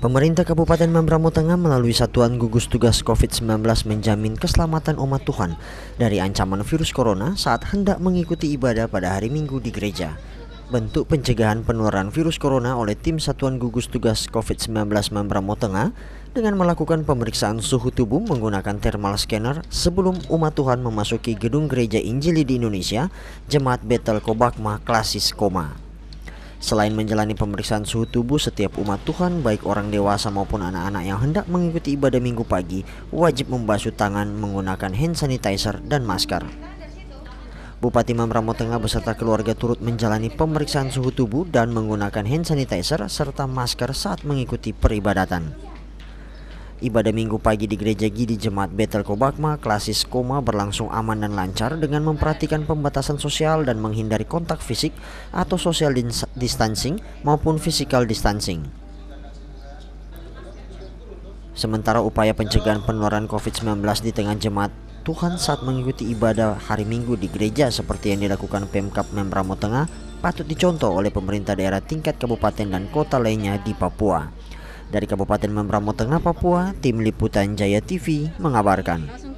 Pemerintah Kabupaten Mambramo Tengah melalui Satuan Gugus Tugas COVID-19 menjamin keselamatan umat Tuhan dari ancaman virus corona saat hendak mengikuti ibadah pada hari Minggu di gereja. Bentuk pencegahan penularan virus corona oleh tim Satuan Gugus Tugas COVID-19 Mambramo Tengah dengan melakukan pemeriksaan suhu tubuh menggunakan thermal scanner sebelum umat Tuhan memasuki gedung gereja Injili di Indonesia, Jemaat Betel Kobakma Klasis Koma. Selain menjalani pemeriksaan suhu tubuh setiap umat Tuhan baik orang dewasa maupun anak-anak yang hendak mengikuti ibadah minggu pagi wajib membasuh tangan menggunakan hand sanitizer dan masker. Bupati Mamramo Tengah beserta keluarga turut menjalani pemeriksaan suhu tubuh dan menggunakan hand sanitizer serta masker saat mengikuti peribadatan. Ibadah minggu pagi di gereja Gidi Jemaat Betel Kobakma, klasis koma berlangsung aman dan lancar dengan memperhatikan pembatasan sosial dan menghindari kontak fisik atau social distancing maupun physical distancing. Sementara upaya pencegahan penularan COVID-19 di tengah jemaat Tuhan saat mengikuti ibadah hari Minggu di gereja seperti yang dilakukan Pemkap Membramo Tengah patut dicontoh oleh pemerintah daerah tingkat kabupaten dan kota lainnya di Papua. Dari Kabupaten Membramo Tengah, Papua, Tim Liputan Jaya TV mengabarkan.